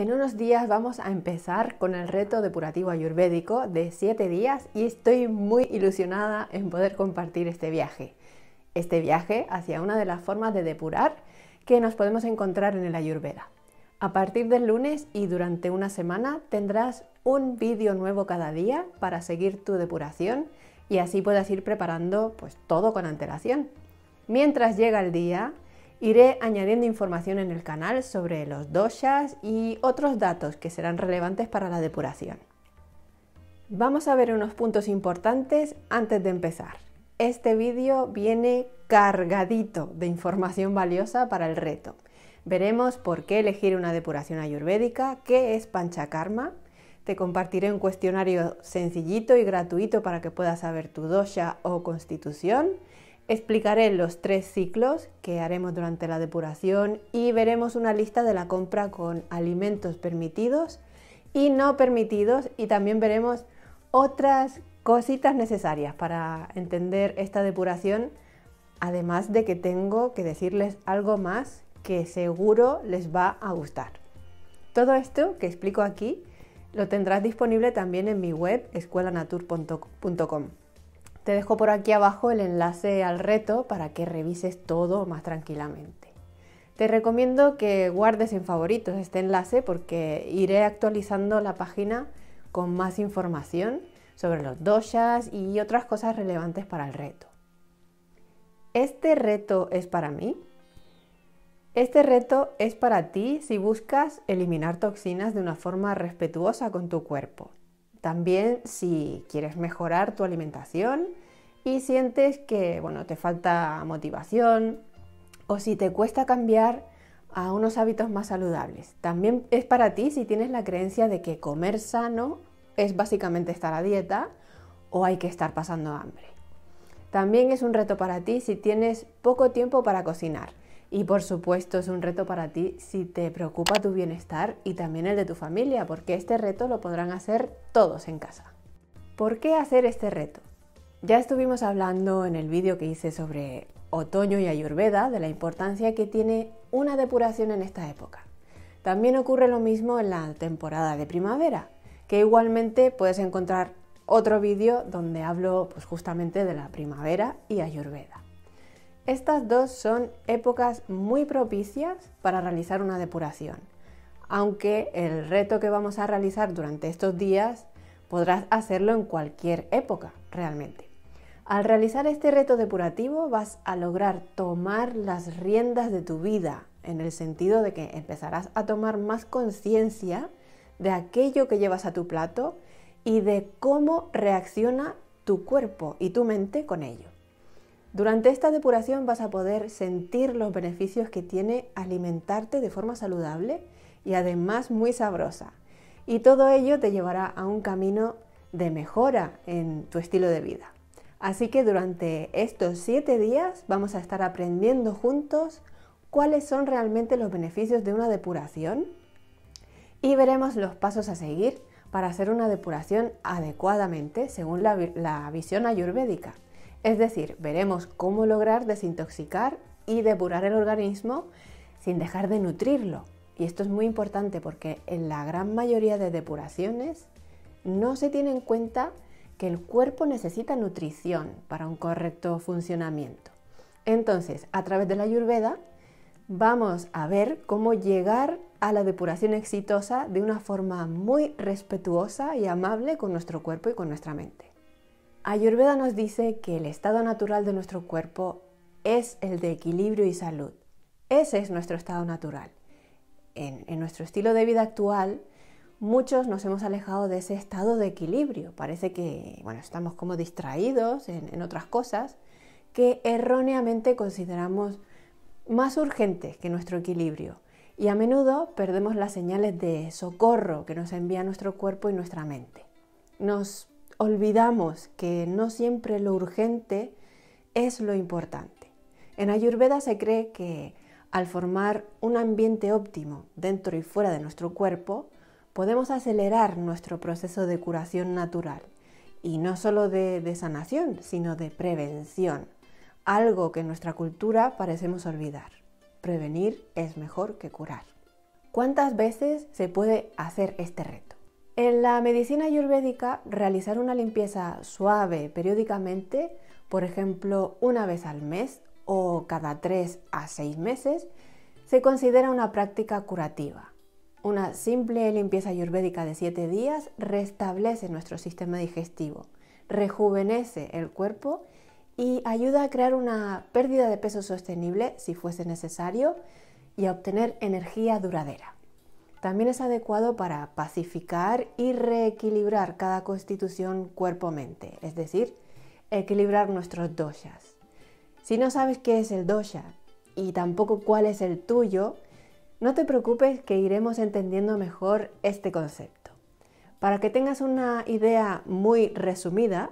En unos días vamos a empezar con el reto depurativo ayurvédico de 7 días y estoy muy ilusionada en poder compartir este viaje. Este viaje hacia una de las formas de depurar que nos podemos encontrar en el ayurveda. A partir del lunes y durante una semana tendrás un vídeo nuevo cada día para seguir tu depuración y así puedas ir preparando pues todo con antelación. Mientras llega el día, Iré añadiendo información en el canal sobre los doshas y otros datos que serán relevantes para la depuración. Vamos a ver unos puntos importantes antes de empezar. Este vídeo viene cargadito de información valiosa para el reto. Veremos por qué elegir una depuración ayurvédica, qué es panchakarma, te compartiré un cuestionario sencillito y gratuito para que puedas saber tu dosha o constitución Explicaré los tres ciclos que haremos durante la depuración y veremos una lista de la compra con alimentos permitidos y no permitidos y también veremos otras cositas necesarias para entender esta depuración, además de que tengo que decirles algo más que seguro les va a gustar. Todo esto que explico aquí lo tendrás disponible también en mi web escuelanatur.com. Te dejo por aquí abajo el enlace al reto para que revises todo más tranquilamente. Te recomiendo que guardes en favoritos este enlace porque iré actualizando la página con más información sobre los doshas y otras cosas relevantes para el reto. ¿Este reto es para mí? Este reto es para ti si buscas eliminar toxinas de una forma respetuosa con tu cuerpo también si quieres mejorar tu alimentación y sientes que bueno, te falta motivación o si te cuesta cambiar a unos hábitos más saludables. También es para ti si tienes la creencia de que comer sano es básicamente estar a dieta o hay que estar pasando hambre. También es un reto para ti si tienes poco tiempo para cocinar y por supuesto es un reto para ti si te preocupa tu bienestar y también el de tu familia, porque este reto lo podrán hacer todos en casa. ¿Por qué hacer este reto? Ya estuvimos hablando en el vídeo que hice sobre otoño y ayurveda de la importancia que tiene una depuración en esta época. También ocurre lo mismo en la temporada de primavera, que igualmente puedes encontrar otro vídeo donde hablo pues, justamente de la primavera y ayurveda. Estas dos son épocas muy propicias para realizar una depuración, aunque el reto que vamos a realizar durante estos días podrás hacerlo en cualquier época realmente. Al realizar este reto depurativo vas a lograr tomar las riendas de tu vida, en el sentido de que empezarás a tomar más conciencia de aquello que llevas a tu plato y de cómo reacciona tu cuerpo y tu mente con ello. Durante esta depuración vas a poder sentir los beneficios que tiene alimentarte de forma saludable y además muy sabrosa. Y todo ello te llevará a un camino de mejora en tu estilo de vida. Así que durante estos 7 días vamos a estar aprendiendo juntos cuáles son realmente los beneficios de una depuración y veremos los pasos a seguir para hacer una depuración adecuadamente según la, la visión ayurvédica. Es decir, veremos cómo lograr desintoxicar y depurar el organismo sin dejar de nutrirlo. Y esto es muy importante porque en la gran mayoría de depuraciones no se tiene en cuenta que el cuerpo necesita nutrición para un correcto funcionamiento. Entonces, a través de la ayurveda vamos a ver cómo llegar a la depuración exitosa de una forma muy respetuosa y amable con nuestro cuerpo y con nuestra mente. Ayurveda nos dice que el estado natural de nuestro cuerpo es el de equilibrio y salud. Ese es nuestro estado natural. En, nuestro estilo de vida actual, muchos nos hemos alejado de ese estado de equilibrio. Parece que bueno, estamos como distraídos en, en otras cosas que erróneamente consideramos más urgentes que nuestro equilibrio. Y a menudo perdemos las señales de socorro que nos envía nuestro cuerpo y nuestra mente. Nos olvidamos que no siempre lo urgente es lo importante. En Ayurveda se cree que al formar un ambiente óptimo dentro y fuera de nuestro cuerpo, podemos acelerar nuestro proceso de curación natural, y no solo de, sanación, sino de prevención, algo que en nuestra cultura parecemos olvidar. Prevenir es mejor que curar. ¿Cuántas veces se puede hacer este reto? En la medicina ayurvédica, realizar una limpieza suave periódicamente, por ejemplo una vez al mes o cada tres a seis meses, se considera una práctica curativa. Una simple limpieza ayurvédica de siete días restablece nuestro sistema digestivo, rejuvenece el cuerpo y ayuda a crear una pérdida de peso sostenible si fuese necesario y a obtener energía duradera. También es adecuado para pacificar y reequilibrar cada constitución cuerpo-mente, es decir, equilibrar nuestros doshas. Si no sabes qué es el dosha y tampoco cuál es el tuyo, no te preocupes que iremos entendiendo mejor este concepto. Para que tengas una idea muy resumida,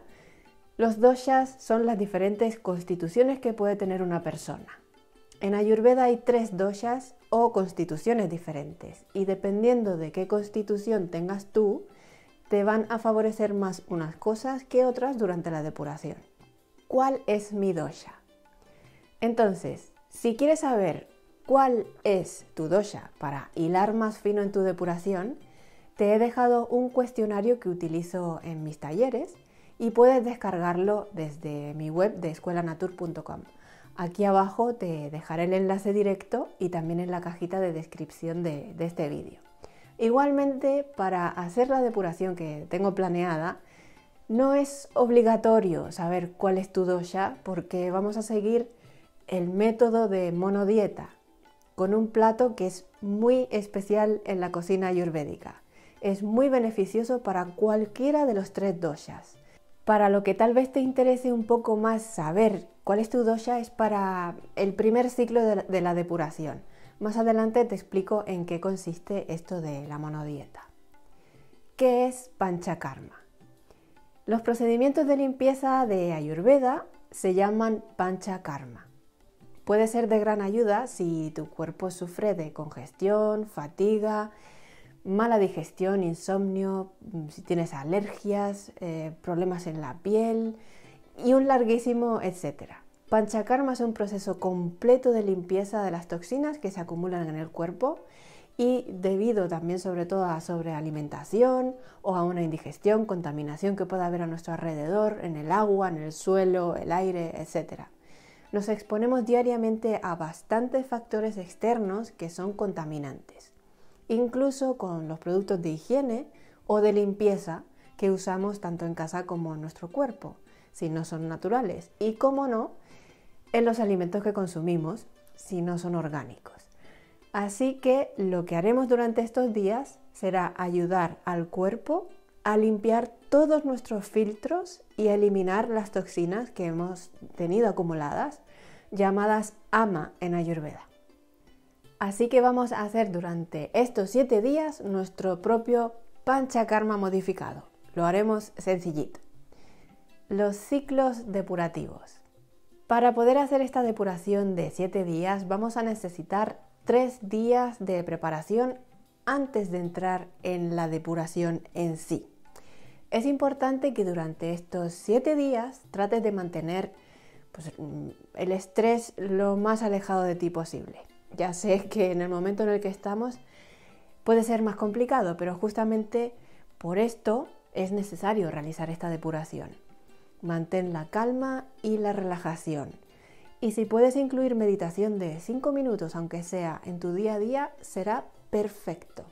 los doshas son las diferentes constituciones que puede tener una persona. En Ayurveda hay tres doshas o constituciones diferentes y dependiendo de qué constitución tengas tú, te van a favorecer más unas cosas que otras durante la depuración. ¿Cuál es mi dosha? Entonces, si quieres saber cuál es tu dosha para hilar más fino en tu depuración, te he dejado un cuestionario que utilizo en mis talleres y puedes descargarlo desde mi web de escuelanatur.com. Aquí abajo te dejaré el enlace directo y también en la cajita de descripción de, este vídeo. Igualmente, para hacer la depuración que tengo planeada, no es obligatorio saber cuál es tu dosha porque vamos a seguir el método de monodieta con un plato que es muy especial en la cocina ayurvédica. Es muy beneficioso para cualquiera de los tres doshas. Para lo que tal vez te interese un poco más saber ¿Cuál es tu dosha? Es para el primer ciclo de la, depuración. Más adelante te explico en qué consiste esto de la monodieta. ¿Qué es panchakarma? Los procedimientos de limpieza de Ayurveda se llaman panchakarma. Puede ser de gran ayuda si tu cuerpo sufre de congestión, fatiga, mala digestión, insomnio, si tienes alergias, eh, problemas en la piel, y un larguísimo etcétera. Panchakarma es un proceso completo de limpieza de las toxinas que se acumulan en el cuerpo y debido también sobre todo a sobrealimentación o a una indigestión, contaminación que pueda haber a nuestro alrededor, en el agua, en el suelo, el aire, etcétera. Nos exponemos diariamente a bastantes factores externos que son contaminantes, incluso con los productos de higiene o de limpieza que usamos tanto en casa como en nuestro cuerpo si no son naturales. Y cómo no, en los alimentos que consumimos, si no son orgánicos. Así que lo que haremos durante estos días será ayudar al cuerpo a limpiar todos nuestros filtros y eliminar las toxinas que hemos tenido acumuladas, llamadas ama en Ayurveda. Así que vamos a hacer durante estos 7 días nuestro propio pancha karma modificado. Lo haremos sencillito los ciclos depurativos. Para poder hacer esta depuración de 7 días vamos a necesitar 3 días de preparación antes de entrar en la depuración en sí. Es importante que durante estos 7 días trates de mantener pues, mm, el estrés lo más alejado de ti posible. Ya sé que en el momento en el que estamos puede ser más complicado, pero justamente por esto es necesario realizar esta depuración. Mantén la calma y la relajación. Y si puedes incluir meditación de 5 minutos, aunque sea en tu día a día, será perfecto.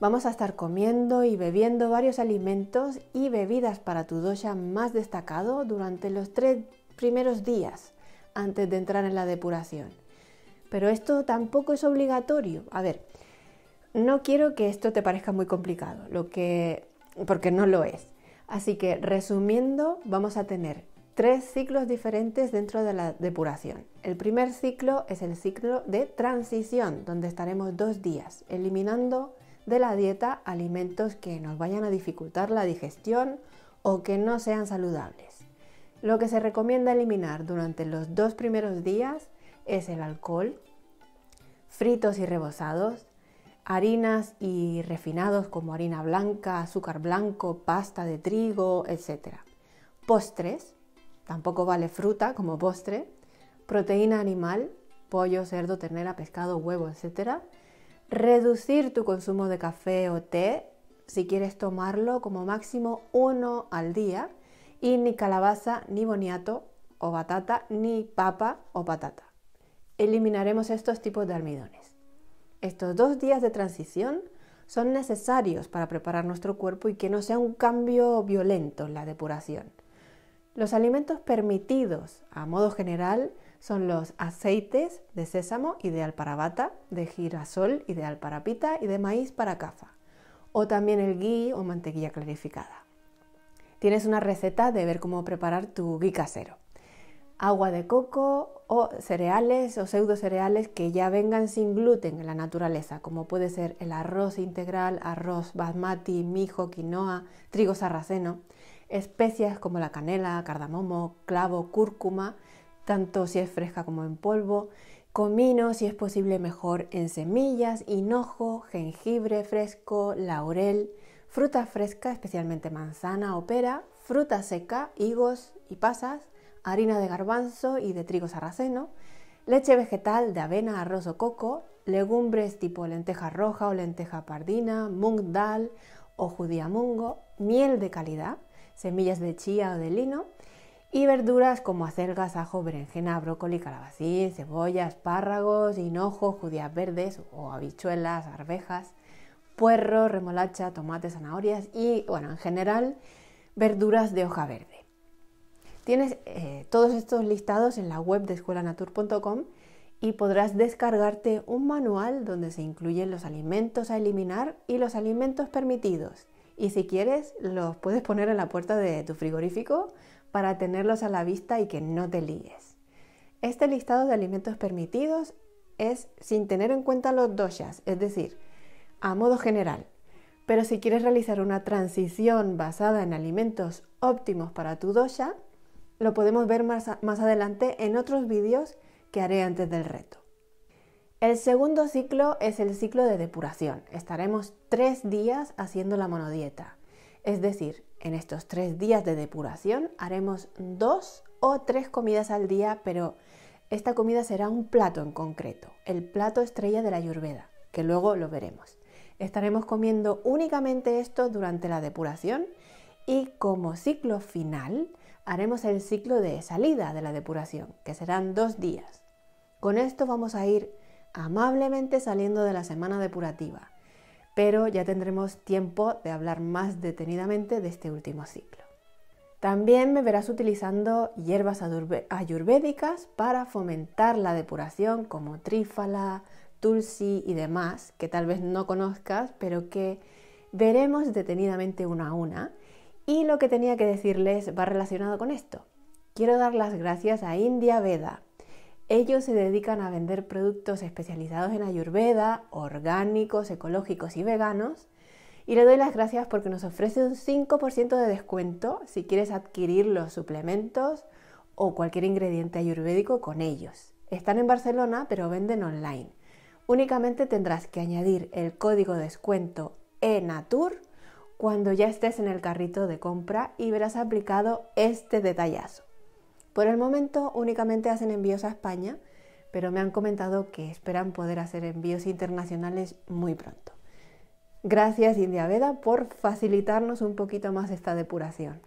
Vamos a estar comiendo y bebiendo varios alimentos y bebidas para tu dosha más destacado durante los tres primeros días antes de entrar en la depuración. Pero esto tampoco es obligatorio. A ver, no quiero que esto te parezca muy complicado, lo que porque no lo es. Así que resumiendo, vamos a tener tres ciclos diferentes dentro de la depuración. El primer ciclo es el ciclo de transición, donde estaremos dos días eliminando de la dieta alimentos que nos vayan a dificultar la digestión o que no sean saludables. Lo que se recomienda eliminar durante los dos primeros días es el alcohol, fritos y rebozados, harinas y refinados como harina blanca, azúcar blanco, pasta de trigo, etc. Postres, tampoco vale fruta como postre, proteína animal, pollo, cerdo, ternera, pescado, huevo, etc. Reducir tu consumo de café o té si quieres tomarlo como máximo uno al día y ni calabaza, ni boniato o batata, ni papa o patata. Eliminaremos estos tipos de almidones. Estos dos días de transición son necesarios para preparar nuestro cuerpo y que no sea un cambio violento en la depuración. Los alimentos permitidos a modo general son los aceites de sésamo, ideal para bata, de girasol, ideal para pita y de maíz para cafa, o también el ghee o mantequilla clarificada. Tienes una receta de ver cómo preparar tu ghee casero agua de coco o cereales o pseudocereales que ya vengan sin gluten en la naturaleza, como puede ser el arroz integral, arroz basmati, mijo, quinoa, trigo sarraceno, especias como la canela, cardamomo, clavo, cúrcuma, tanto si es fresca como en polvo, comino si es posible mejor en semillas, hinojo, jengibre fresco, laurel, fruta fresca, especialmente manzana o pera, fruta seca, higos y pasas, harina de garbanzo y de trigo sarraceno, leche vegetal de avena, arroz o coco, legumbres tipo lenteja roja o lenteja pardina, mung dal o judía mungo, miel de calidad, semillas de chía o de lino y verduras como acelgas, ajo, berenjena, brócoli, calabacín, cebollas, espárragos, hinojo, judías verdes o habichuelas, arvejas, puerro, remolacha, tomates, zanahorias y, bueno, en general, verduras de hoja verde. Tienes eh, todos estos listados en la web de escuelanatur.com y podrás descargarte un manual donde se incluyen los alimentos a eliminar y los alimentos permitidos. Y si quieres, los puedes poner en la puerta de tu frigorífico para tenerlos a la vista y que no te líes. Este listado de alimentos permitidos es sin tener en cuenta los doshas, es decir, a modo general. Pero si quieres realizar una transición basada en alimentos óptimos para tu dosha, lo podemos ver más, adelante en otros vídeos que haré antes del reto. El segundo ciclo es el ciclo de depuración. Estaremos tres días haciendo la monodieta. Es decir, en estos tres días de depuración haremos dos o tres comidas al día, pero esta comida será un plato en concreto, el plato estrella de la Ayurveda, que luego lo veremos. Estaremos comiendo únicamente esto durante la depuración y como ciclo final haremos el ciclo de salida de la depuración, que serán dos días. Con esto vamos a ir amablemente saliendo de la semana depurativa, pero ya tendremos tiempo de hablar más detenidamente de este último ciclo. También me verás utilizando hierbas ayurvédicas para fomentar la depuración como trífala, tulsi y demás, que tal vez no conozcas, pero que veremos detenidamente una a una y lo que tenía que decirles va relacionado con esto. Quiero dar las gracias a India Veda. Ellos se dedican a vender productos especializados en ayurveda, orgánicos, ecológicos y veganos. Y le doy las gracias porque nos ofrece un 5% de descuento si quieres adquirir los suplementos o cualquier ingrediente ayurvédico con ellos. Están en Barcelona pero venden online. Únicamente tendrás que añadir el código de descuento ENATUR cuando ya estés en el carrito de compra y verás aplicado este detallazo. Por el momento únicamente hacen envíos a España, pero me han comentado que esperan poder hacer envíos internacionales muy pronto. Gracias India Veda por facilitarnos un poquito más esta depuración.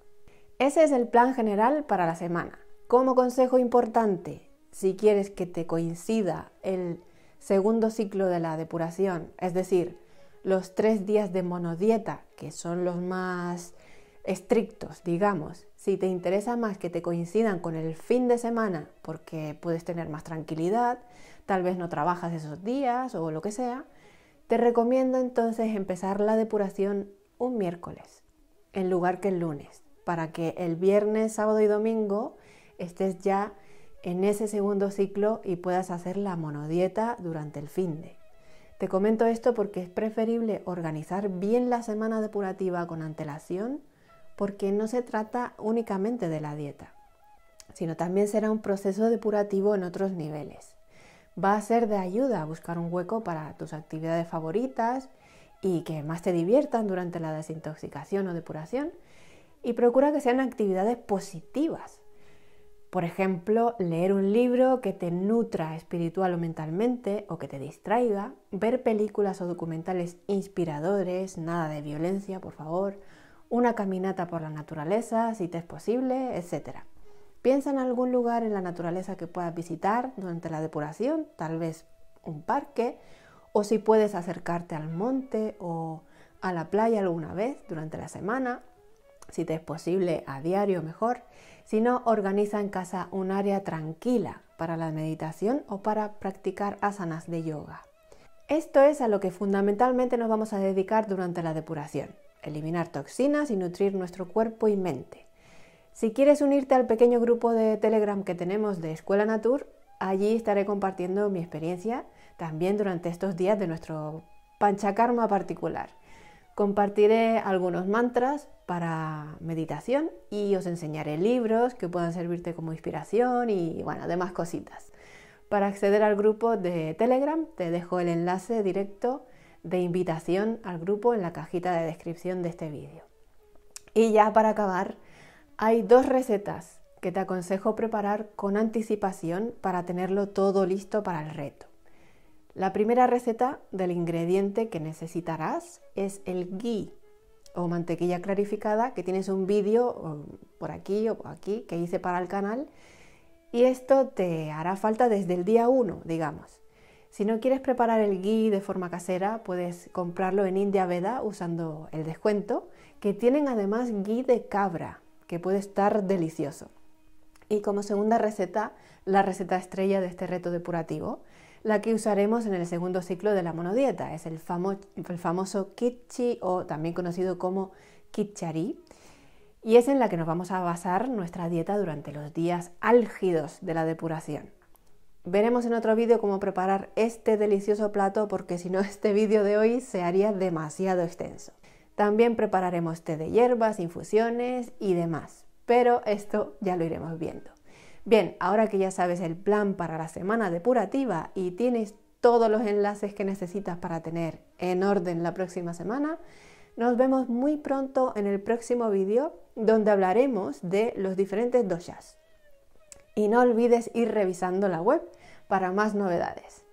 Ese es el plan general para la semana. Como consejo importante, si quieres que te coincida el segundo ciclo de la depuración, es decir, los tres días de monodieta, que son los más estrictos, digamos. Si te interesa más que te coincidan con el fin de semana, porque puedes tener más tranquilidad, tal vez no trabajas esos días o lo que sea, te recomiendo entonces empezar la depuración un miércoles, en lugar que el lunes, para que el viernes, sábado y domingo estés ya en ese segundo ciclo y puedas hacer la monodieta durante el fin de. Te comento esto porque es preferible organizar bien la semana depurativa con antelación porque no se trata únicamente de la dieta, sino también será un proceso depurativo en otros niveles. Va a ser de ayuda a buscar un hueco para tus actividades favoritas y que más te diviertan durante la desintoxicación o depuración y procura que sean actividades positivas por ejemplo, leer un libro que te nutra espiritual o mentalmente o que te distraiga, ver películas o documentales inspiradores, nada de violencia, por favor, una caminata por la naturaleza, si te es posible, etc. Piensa en algún lugar en la naturaleza que puedas visitar durante la depuración, tal vez un parque, o si puedes acercarte al monte o a la playa alguna vez durante la semana, si te es posible a diario mejor, no, organiza en casa un área tranquila para la meditación o para practicar asanas de yoga. Esto es a lo que fundamentalmente nos vamos a dedicar durante la depuración, eliminar toxinas y nutrir nuestro cuerpo y mente. Si quieres unirte al pequeño grupo de Telegram que tenemos de Escuela Natur, allí estaré compartiendo mi experiencia también durante estos días de nuestro panchakarma particular. Compartiré algunos mantras, para meditación y os enseñaré libros que puedan servirte como inspiración y bueno, demás cositas. Para acceder al grupo de Telegram te dejo el enlace directo de invitación al grupo en la cajita de descripción de este vídeo. Y ya para acabar, hay dos recetas que te aconsejo preparar con anticipación para tenerlo todo listo para el reto. La primera receta del ingrediente que necesitarás es el ghee o mantequilla clarificada, que tienes un vídeo um, por aquí o por aquí que hice para el canal y esto te hará falta desde el día 1, digamos. Si no quieres preparar el ghee de forma casera, puedes comprarlo en India Veda usando el descuento, que tienen además ghee de cabra, que puede estar delicioso. Y como segunda receta, la receta estrella de este reto depurativo, la que usaremos en el segundo ciclo de la monodieta. Es el, famoso kitchi o también conocido como kichari y es en la que nos vamos a basar nuestra dieta durante los días álgidos de la depuración. Veremos en otro vídeo cómo preparar este delicioso plato porque si no este vídeo de hoy se haría demasiado extenso. También prepararemos té de hierbas, infusiones y demás, pero esto ya lo iremos viendo. Bien, ahora que ya sabes el plan para la semana depurativa y tienes todos los enlaces que necesitas para tener en orden la próxima semana, nos vemos muy pronto en el próximo vídeo donde hablaremos de los diferentes doshas. Y no olvides ir revisando la web para más novedades.